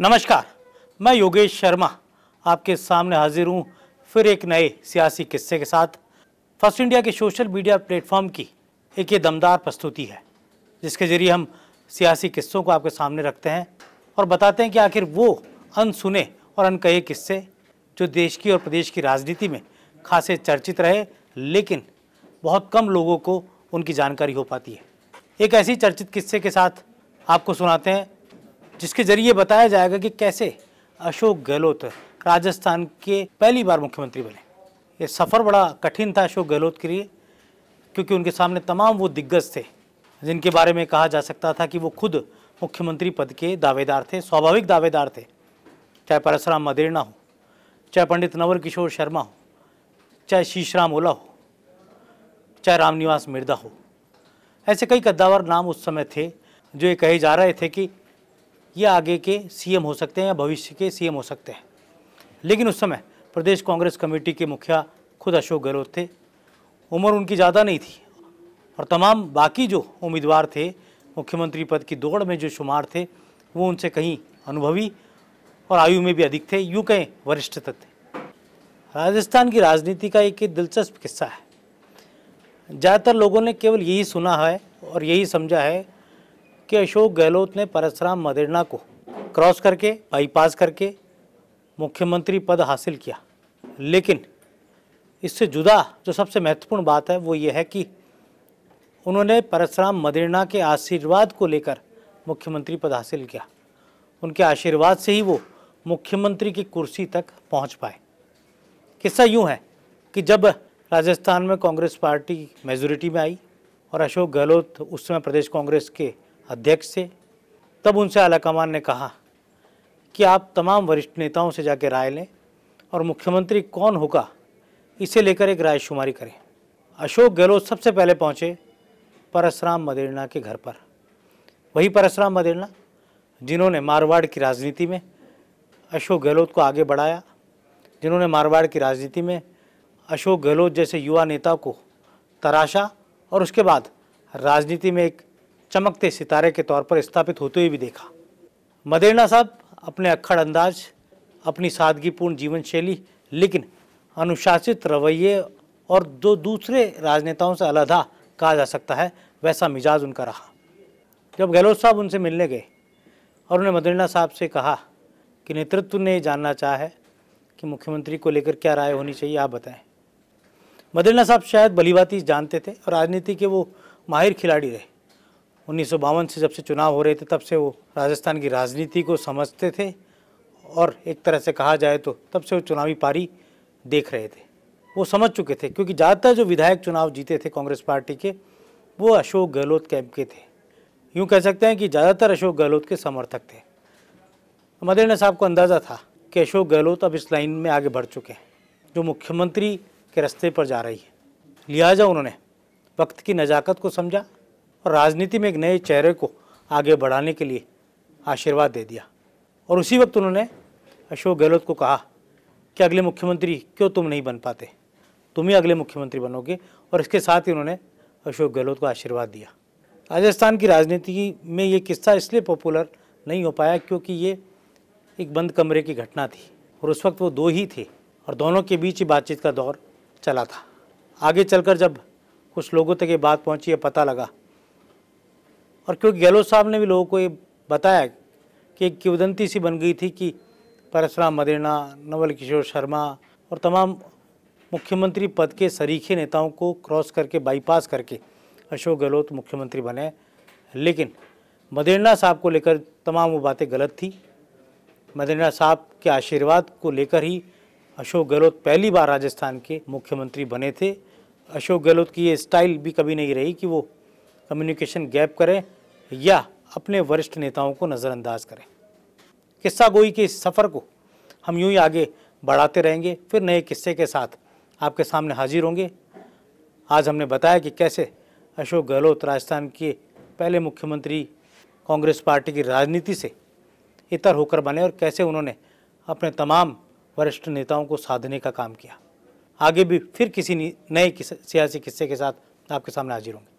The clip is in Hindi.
नमस्कार मैं योगेश शर्मा आपके सामने हाजिर हूं फिर एक नए सियासी किस्से के साथ फर्स्ट इंडिया के सोशल मीडिया प्लेटफॉर्म की एक ये दमदार प्रस्तुति है जिसके जरिए हम सियासी किस्सों को आपके सामने रखते हैं और बताते हैं कि आखिर वो अनसुने और अनकहे किस्से जो देश की और प्रदेश की राजनीति में खासे चर्चित रहे लेकिन बहुत कम लोगों को उनकी जानकारी हो पाती है एक ऐसी चर्चित किस्से के साथ आपको सुनाते हैं जिसके जरिए बताया जाएगा कि कैसे अशोक गहलोत राजस्थान के पहली बार मुख्यमंत्री बने ये सफ़र बड़ा कठिन था अशोक गहलोत के लिए क्योंकि उनके सामने तमाम वो दिग्गज थे जिनके बारे में कहा जा सकता था कि वो खुद मुख्यमंत्री पद के दावेदार थे स्वाभाविक दावेदार थे चाहे परसराम मदेरणा हो चाहे पंडित नवर किशोर शर्मा हो चाहे शीशराम ओला हो चाहे रामनिवास मिर्दा हो ऐसे कई कद्दावर नाम उस समय थे जो ये कहे जा रहे थे कि ये आगे के सीएम हो सकते हैं या भविष्य के सीएम हो सकते हैं लेकिन उस समय प्रदेश कांग्रेस कमेटी के मुखिया खुद अशोक गहलोत थे उम्र उनकी ज़्यादा नहीं थी और तमाम बाकी जो उम्मीदवार थे मुख्यमंत्री पद की दौड़ में जो शुमार थे वो उनसे कहीं अनुभवी और आयु में भी अधिक थे यूँ कहें वरिष्ठ थे राजस्थान की राजनीति का एक दिलचस्प किस्सा है ज़्यादातर लोगों ने केवल यही सुना है और यही समझा है कि अशोक गहलोत ने परसराम मदेरना को क्रॉस करके बाईपास करके मुख्यमंत्री पद हासिल किया लेकिन इससे जुदा जो सबसे महत्वपूर्ण बात है वो ये है कि उन्होंने परसराम मदेड़ना के आशीर्वाद को लेकर मुख्यमंत्री पद हासिल किया उनके आशीर्वाद से ही वो मुख्यमंत्री की कुर्सी तक पहुंच पाए किस्सा यूं है कि जब राजस्थान में कांग्रेस पार्टी मेजोरिटी में आई और अशोक गहलोत उस समय प्रदेश कांग्रेस के अध्यक्ष से तब उनसे आलाकमान ने कहा कि आप तमाम वरिष्ठ नेताओं से जाके राय लें और मुख्यमंत्री कौन होगा इसे लेकर एक रायशुमारी करें अशोक गहलोत सबसे पहले पहुंचे परशुराम मदेरणा के घर पर वही परशुराम मदेरणा जिन्होंने मारवाड़ की राजनीति में अशोक गहलोत को आगे बढ़ाया जिन्होंने मारवाड़ की राजनीति में अशोक गहलोत जैसे युवा नेता को तराशा और उसके बाद राजनीति में एक चमकते सितारे के तौर पर स्थापित होते हुए भी देखा मदेरना साहब अपने अखड़ अंदाज अपनी सादगीपूर्ण जीवन शैली लेकिन अनुशासित रवैये और जो दूसरे राजनेताओं से अलहदा कहा जा सकता है वैसा मिजाज उनका रहा जब गहलोत साहब उनसे मिलने गए और उन्हें मदेरना साहब से कहा कि नेतृत्व ने जानना चाहा है कि मुख्यमंत्री को लेकर क्या राय होनी चाहिए आप बताएं मदेरना साहब शायद बलीबाती जानते थे और राजनीति के वो माहिर खिलाड़ी रहे उन्नीस से जब से चुनाव हो रहे थे तब से वो राजस्थान की राजनीति को समझते थे और एक तरह से कहा जाए तो तब से वो चुनावी पारी देख रहे थे वो समझ चुके थे क्योंकि ज़्यादातर जो विधायक चुनाव जीते थे कांग्रेस पार्टी के वो अशोक गहलोत कैंप के थे यूँ कह सकते हैं कि ज़्यादातर अशोक गहलोत के समर्थक थे मदेना साहब को अंदाज़ा था कि अशोक गहलोत अब इस लाइन में आगे बढ़ चुके हैं जो मुख्यमंत्री के रास्ते पर जा रही है लिहाजा उन्होंने वक्त की नज़ाकत को समझा और राजनीति में एक नए चेहरे को आगे बढ़ाने के लिए आशीर्वाद दे दिया और उसी वक्त उन्होंने अशोक गहलोत को कहा कि अगले मुख्यमंत्री क्यों तुम नहीं बन पाते तुम ही अगले मुख्यमंत्री बनोगे और इसके साथ ही उन्होंने अशोक गहलोत को आशीर्वाद दिया राजस्थान की राजनीति में ये किस्सा इसलिए पॉपुलर नहीं हो पाया क्योंकि ये एक बंद कमरे की घटना थी और उस वक्त वो दो ही थे और दोनों के बीच ही बातचीत का दौर चला था आगे चलकर जब कुछ लोगों तक ये बात पहुंची या पता लगा और क्योंकि गहलोत साहब ने भी लोगों को ये बताया कि एक किवदंती सी बन गई थी कि परशुराम मदेना नवल किशोर शर्मा और तमाम मुख्यमंत्री पद के सरीखे नेताओं को क्रॉस करके बाईपास करके अशोक गहलोत मुख्यमंत्री बने लेकिन मदेना साहब को लेकर तमाम वो बातें गलत थी मदेना साहब के आशीर्वाद को लेकर ही अशोक गहलोत पहली बार राजस्थान के मुख्यमंत्री बने थे अशोक गहलोत की ये स्टाइल भी कभी नहीं रही कि वो कम्युनिकेशन गैप करें या अपने वरिष्ठ नेताओं को नज़रअंदाज करें किस्सा गोई के इस सफ़र को हम यूं ही आगे बढ़ाते रहेंगे फिर नए किस्से के साथ आपके सामने हाजिर होंगे आज हमने बताया कि कैसे अशोक गहलोत राजस्थान के पहले मुख्यमंत्री कांग्रेस पार्टी की राजनीति से इतर होकर बने और कैसे उन्होंने अपने तमाम वरिष्ठ नेताओं को साधने का काम किया आगे भी फिर किसी नए किस, सियासी किस्से के साथ आपके सामने हाजिर होंगे